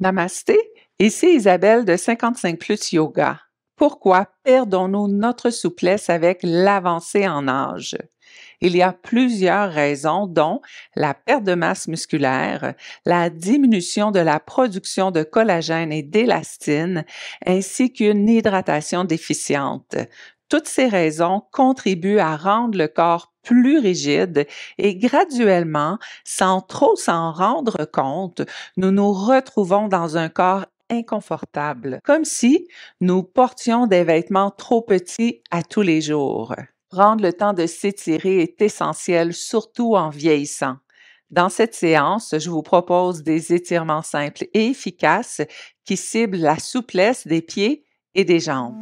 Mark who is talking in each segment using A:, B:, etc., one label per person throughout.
A: Namasté, ici Isabelle de 55 Plus Yoga. Pourquoi perdons-nous notre souplesse avec l'avancée en âge? Il y a plusieurs raisons, dont la perte de masse musculaire, la diminution de la production de collagène et d'élastine, ainsi qu'une hydratation déficiente. Toutes ces raisons contribuent à rendre le corps plus rigide et graduellement, sans trop s'en rendre compte, nous nous retrouvons dans un corps inconfortable, comme si nous portions des vêtements trop petits à tous les jours. Prendre le temps de s'étirer est essentiel, surtout en vieillissant. Dans cette séance, je vous propose des étirements simples et efficaces qui ciblent la souplesse des pieds et des jambes.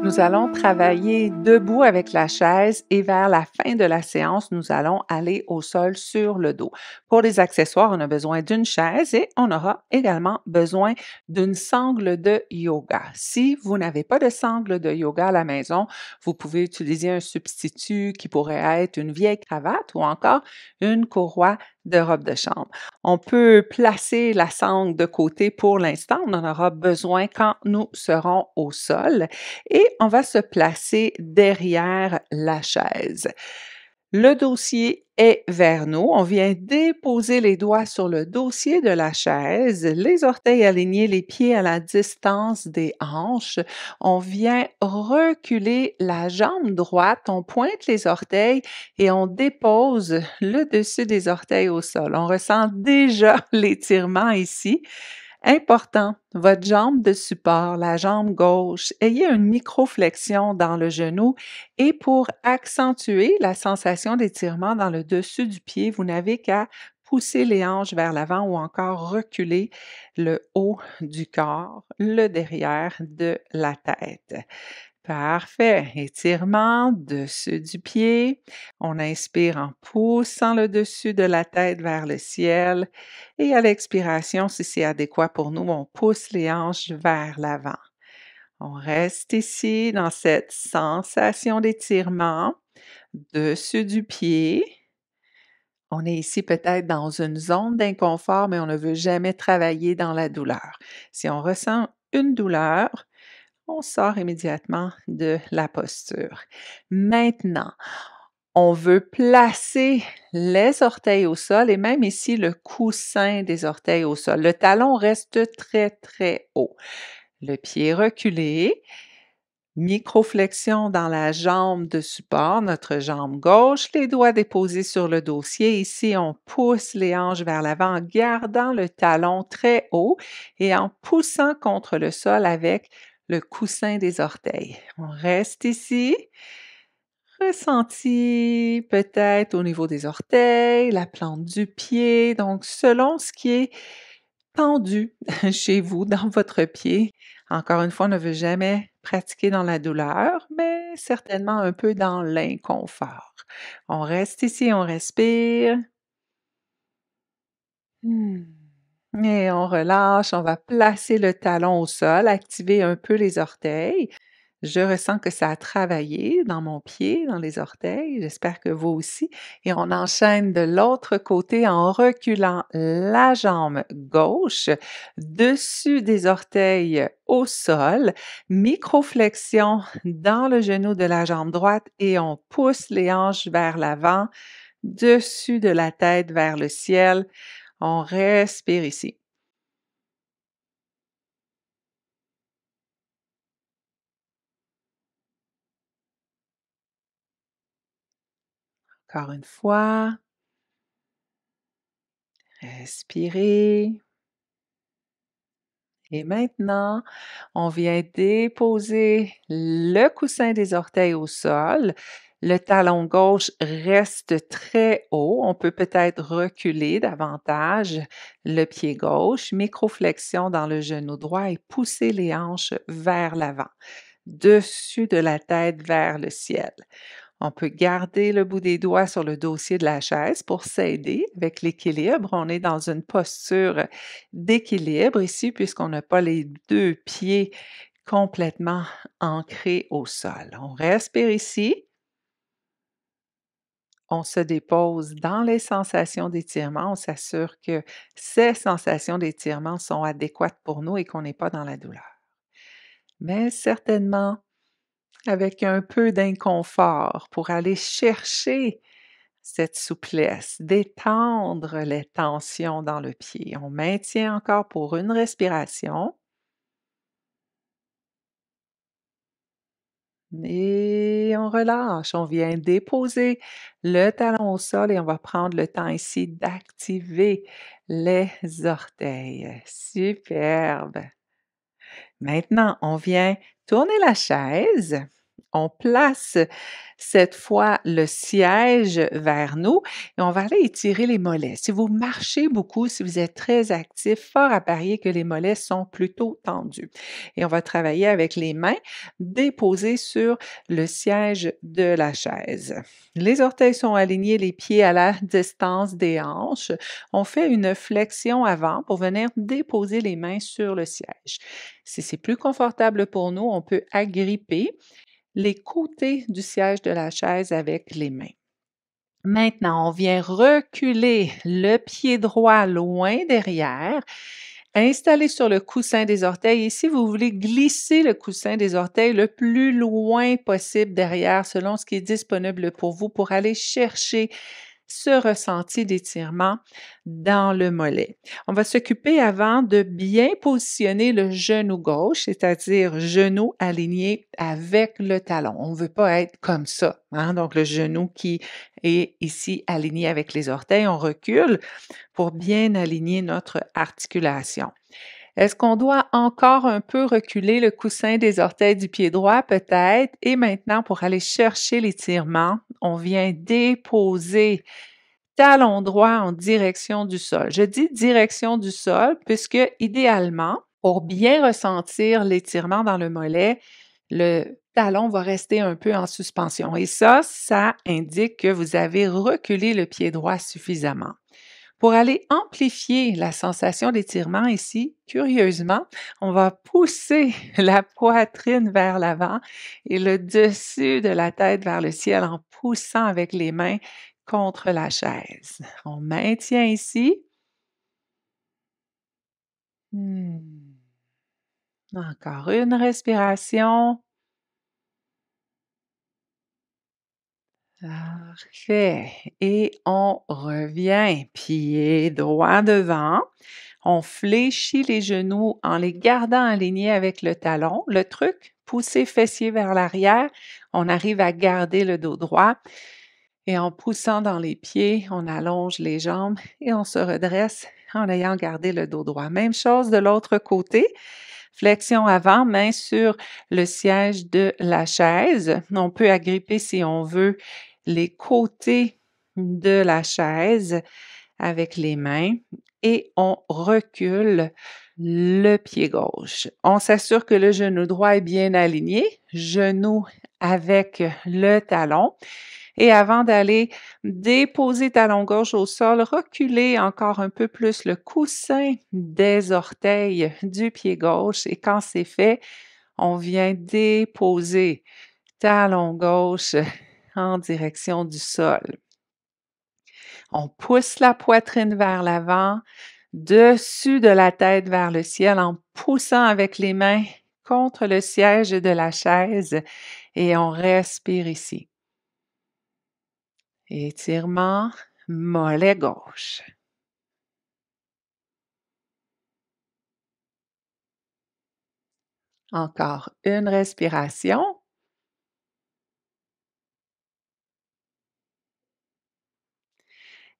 A: Nous allons travailler debout avec la chaise et vers la fin de la séance, nous allons aller au sol sur le dos. Pour les accessoires, on a besoin d'une chaise et on aura également besoin d'une sangle de yoga. Si vous n'avez pas de sangle de yoga à la maison, vous pouvez utiliser un substitut qui pourrait être une vieille cravate ou encore une courroie de robe de chambre. On peut placer la sangle de côté pour l'instant. On en aura besoin quand nous serons au sol et on va se placer derrière la chaise. Le dossier est vers nous. On vient déposer les doigts sur le dossier de la chaise, les orteils alignés, les pieds à la distance des hanches. On vient reculer la jambe droite, on pointe les orteils et on dépose le dessus des orteils au sol. On ressent déjà l'étirement ici. Important, votre jambe de support, la jambe gauche, ayez une microflexion dans le genou et pour accentuer la sensation d'étirement dans le dessus du pied, vous n'avez qu'à pousser les hanches vers l'avant ou encore reculer le haut du corps, le derrière de la tête. Parfait. Étirement, dessus du pied. On inspire en poussant le dessus de la tête vers le ciel. Et à l'expiration, si c'est adéquat pour nous, on pousse les hanches vers l'avant. On reste ici dans cette sensation d'étirement, dessus du pied. On est ici peut-être dans une zone d'inconfort, mais on ne veut jamais travailler dans la douleur. Si on ressent une douleur, on sort immédiatement de la posture. Maintenant, on veut placer les orteils au sol et même ici le coussin des orteils au sol. Le talon reste très très haut. Le pied reculé, microflexion dans la jambe de support, notre jambe gauche, les doigts déposés sur le dossier. Ici, on pousse les hanches vers l'avant en gardant le talon très haut et en poussant contre le sol avec le coussin des orteils. On reste ici. Ressenti peut-être au niveau des orteils, la plante du pied, donc selon ce qui est tendu chez vous, dans votre pied. Encore une fois, on ne veut jamais pratiquer dans la douleur, mais certainement un peu dans l'inconfort. On reste ici, on respire. Hmm. Et on relâche, on va placer le talon au sol, activer un peu les orteils. Je ressens que ça a travaillé dans mon pied, dans les orteils. J'espère que vous aussi. Et on enchaîne de l'autre côté en reculant la jambe gauche dessus des orteils au sol. Microflexion dans le genou de la jambe droite et on pousse les hanches vers l'avant, dessus de la tête vers le ciel. On respire ici. Encore une fois. Respirez. Et maintenant, on vient déposer le coussin des orteils au sol le talon gauche reste très haut. On peut peut-être reculer davantage le pied gauche, microflexion dans le genou droit et pousser les hanches vers l'avant, dessus de la tête vers le ciel. On peut garder le bout des doigts sur le dossier de la chaise pour s'aider avec l'équilibre. On est dans une posture d'équilibre ici puisqu'on n'a pas les deux pieds complètement ancrés au sol. On respire ici on se dépose dans les sensations d'étirement, on s'assure que ces sensations d'étirement sont adéquates pour nous et qu'on n'est pas dans la douleur. Mais certainement, avec un peu d'inconfort pour aller chercher cette souplesse, détendre les tensions dans le pied. On maintient encore pour une respiration Et on relâche. On vient déposer le talon au sol et on va prendre le temps ici d'activer les orteils. Superbe. Maintenant, on vient tourner la chaise on place cette fois le siège vers nous et on va aller étirer les mollets. Si vous marchez beaucoup, si vous êtes très actif, fort à parier que les mollets sont plutôt tendus. Et on va travailler avec les mains déposées sur le siège de la chaise. Les orteils sont alignés, les pieds à la distance des hanches. On fait une flexion avant pour venir déposer les mains sur le siège. Si c'est plus confortable pour nous, on peut agripper les côtés du siège de la chaise avec les mains. Maintenant, on vient reculer le pied droit loin derrière, installer sur le coussin des orteils et si vous voulez glisser le coussin des orteils le plus loin possible derrière selon ce qui est disponible pour vous pour aller chercher ce ressenti d'étirement dans le mollet. On va s'occuper avant de bien positionner le genou gauche, c'est-à-dire genou aligné avec le talon. On ne veut pas être comme ça. Hein. Donc le genou qui est ici aligné avec les orteils, on recule pour bien aligner notre articulation. Est-ce qu'on doit encore un peu reculer le coussin des orteils du pied droit peut-être? Et maintenant, pour aller chercher l'étirement, on vient déposer talon droit en direction du sol. Je dis direction du sol puisque idéalement, pour bien ressentir l'étirement dans le mollet, le talon va rester un peu en suspension. Et ça, ça indique que vous avez reculé le pied droit suffisamment. Pour aller amplifier la sensation d'étirement ici, curieusement, on va pousser la poitrine vers l'avant et le dessus de la tête vers le ciel en poussant avec les mains contre la chaise. On maintient ici. Hmm. Encore une respiration. Parfait. Et on revient. pied droit devant. On fléchit les genoux en les gardant alignés avec le talon. Le truc, pousser fessier vers l'arrière. On arrive à garder le dos droit. Et en poussant dans les pieds, on allonge les jambes et on se redresse en ayant gardé le dos droit. Même chose de l'autre côté. Flexion avant, main sur le siège de la chaise. On peut agripper si on veut les côtés de la chaise avec les mains et on recule le pied gauche. On s'assure que le genou droit est bien aligné, genou avec le talon. Et avant d'aller déposer talon gauche au sol, reculer encore un peu plus le coussin des orteils du pied gauche. Et quand c'est fait, on vient déposer talon gauche en direction du sol. On pousse la poitrine vers l'avant, dessus de la tête vers le ciel en poussant avec les mains contre le siège de la chaise et on respire ici. Étirement, mollet gauche. Encore une respiration.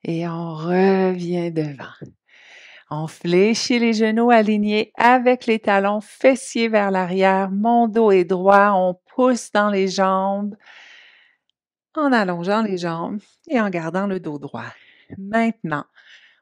A: et on revient devant. On fléchit les genoux alignés avec les talons fessiers vers l'arrière. Mon dos est droit. On pousse dans les jambes en allongeant les jambes et en gardant le dos droit. Maintenant,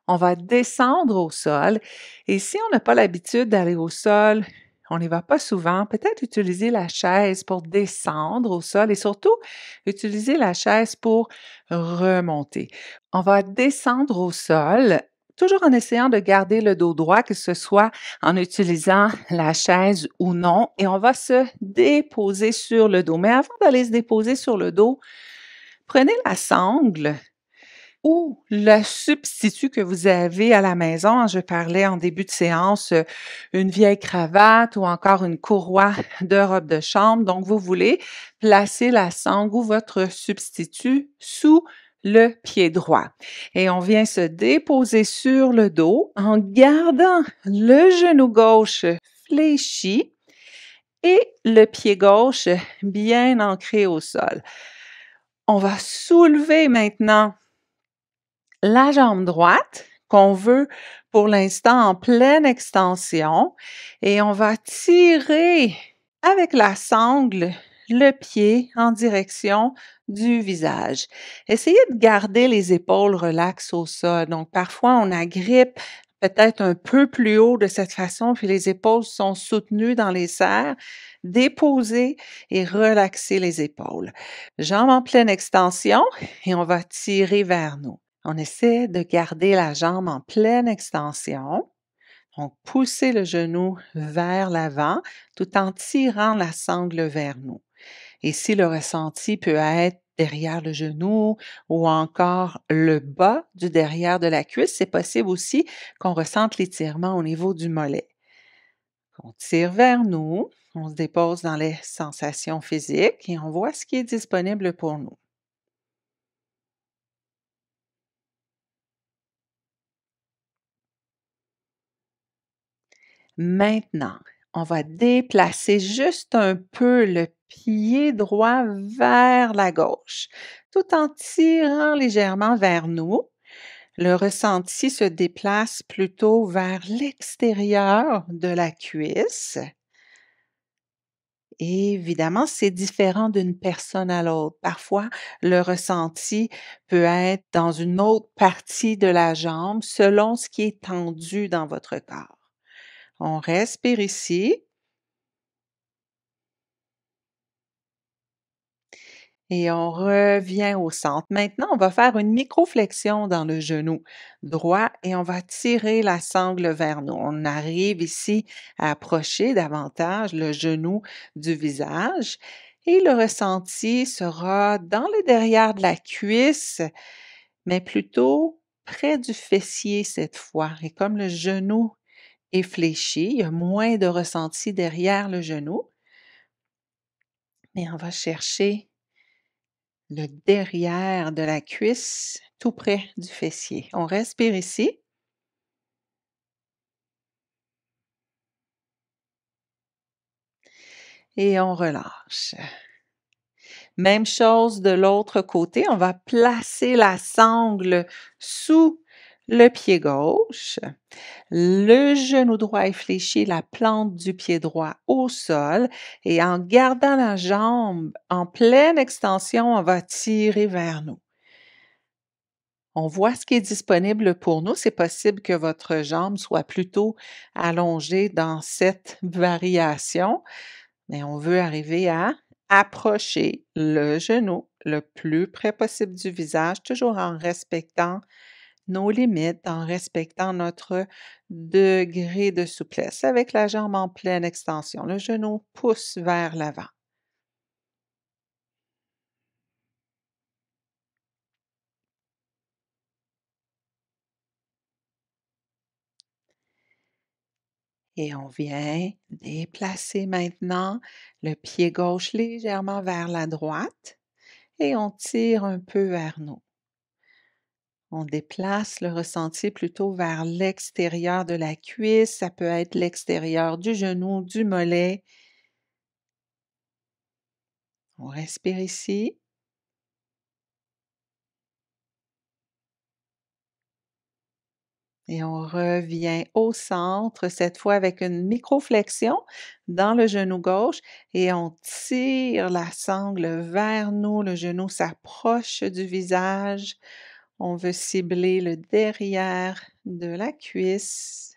A: on va descendre au sol. Et si on n'a pas l'habitude d'aller au sol on n'y va pas souvent, peut-être utiliser la chaise pour descendre au sol et surtout utiliser la chaise pour remonter. On va descendre au sol toujours en essayant de garder le dos droit, que ce soit en utilisant la chaise ou non, et on va se déposer sur le dos. Mais avant d'aller se déposer sur le dos, prenez la sangle ou le substitut que vous avez à la maison. Je parlais en début de séance euh, une vieille cravate ou encore une courroie de robe de chambre. Donc, vous voulez placer la sangle ou votre substitut sous le pied droit. Et on vient se déposer sur le dos en gardant le genou gauche fléchi et le pied gauche bien ancré au sol. On va soulever maintenant la jambe droite qu'on veut pour l'instant en pleine extension et on va tirer avec la sangle le pied en direction du visage. Essayez de garder les épaules relaxes au sol. Donc parfois on agrippe peut-être un peu plus haut de cette façon, puis les épaules sont soutenues dans les serres. Déposez et relaxer les épaules. Jambe en pleine extension et on va tirer vers nous. On essaie de garder la jambe en pleine extension. Donc, pousser le genou vers l'avant tout en tirant la sangle vers nous. Et si le ressenti peut être derrière le genou ou encore le bas du derrière de la cuisse, c'est possible aussi qu'on ressente l'étirement au niveau du mollet. On tire vers nous, on se dépose dans les sensations physiques et on voit ce qui est disponible pour nous. Maintenant, on va déplacer juste un peu le pied droit vers la gauche, tout en tirant légèrement vers nous. Le ressenti se déplace plutôt vers l'extérieur de la cuisse. évidemment, c'est différent d'une personne à l'autre. Parfois, le ressenti peut être dans une autre partie de la jambe selon ce qui est tendu dans votre corps. On respire ici. Et on revient au centre. Maintenant, on va faire une microflexion dans le genou droit et on va tirer la sangle vers nous. On arrive ici à approcher davantage le genou du visage et le ressenti sera dans le derrière de la cuisse, mais plutôt près du fessier cette fois. Et comme le genou et fléchi, il y a moins de ressenti derrière le genou. Mais on va chercher le derrière de la cuisse, tout près du fessier. On respire ici. Et on relâche. Même chose de l'autre côté, on va placer la sangle sous le pied gauche, le genou droit est fléchi, la plante du pied droit au sol et en gardant la jambe en pleine extension, on va tirer vers nous. On voit ce qui est disponible pour nous. C'est possible que votre jambe soit plutôt allongée dans cette variation, mais on veut arriver à approcher le genou le plus près possible du visage, toujours en respectant nos limites en respectant notre degré de souplesse avec la jambe en pleine extension. Le genou pousse vers l'avant. Et on vient déplacer maintenant le pied gauche légèrement vers la droite et on tire un peu vers nous. On déplace le ressenti plutôt vers l'extérieur de la cuisse, ça peut être l'extérieur du genou, du mollet. On respire ici. Et on revient au centre, cette fois avec une microflexion dans le genou gauche et on tire la sangle vers nous. Le genou s'approche du visage. On veut cibler le derrière de la cuisse.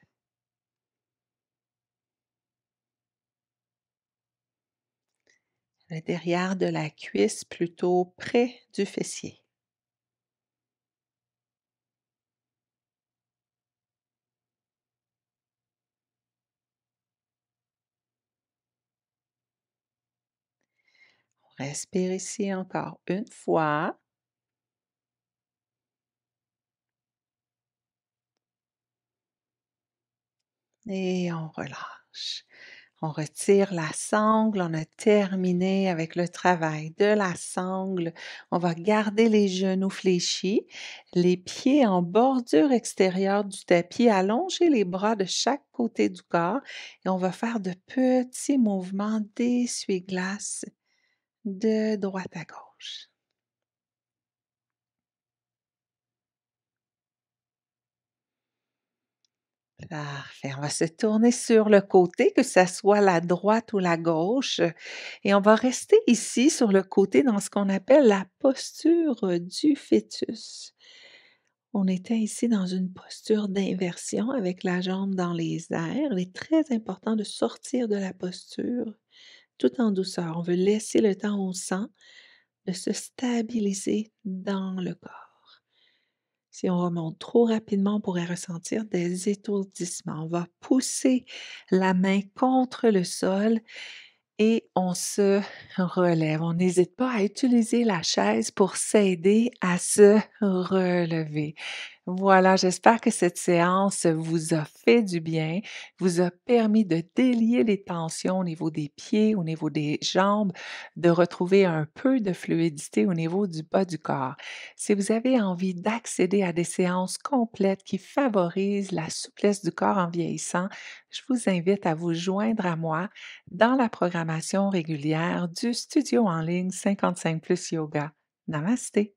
A: le derrière de la cuisse plutôt près du fessier. On respire ici encore une fois. et on relâche. On retire la sangle, on a terminé avec le travail de la sangle. On va garder les genoux fléchis, les pieds en bordure extérieure du tapis, allonger les bras de chaque côté du corps et on va faire de petits mouvements d'essuie-glace de droite à gauche. Parfait. On va se tourner sur le côté, que ce soit la droite ou la gauche. Et on va rester ici sur le côté dans ce qu'on appelle la posture du fœtus. On était ici dans une posture d'inversion avec la jambe dans les airs. Il est très important de sortir de la posture tout en douceur. On veut laisser le temps au sang de se stabiliser dans le corps. Si on remonte trop rapidement, on pourrait ressentir des étourdissements. On va pousser la main contre le sol et on se relève. On n'hésite pas à utiliser la chaise pour s'aider à se relever. Voilà, j'espère que cette séance vous a fait du bien, vous a permis de délier les tensions au niveau des pieds, au niveau des jambes, de retrouver un peu de fluidité au niveau du bas du corps. Si vous avez envie d'accéder à des séances complètes qui favorisent la souplesse du corps en vieillissant, je vous invite à vous joindre à moi dans la programmation régulière du studio en ligne 55 plus yoga. Namaste.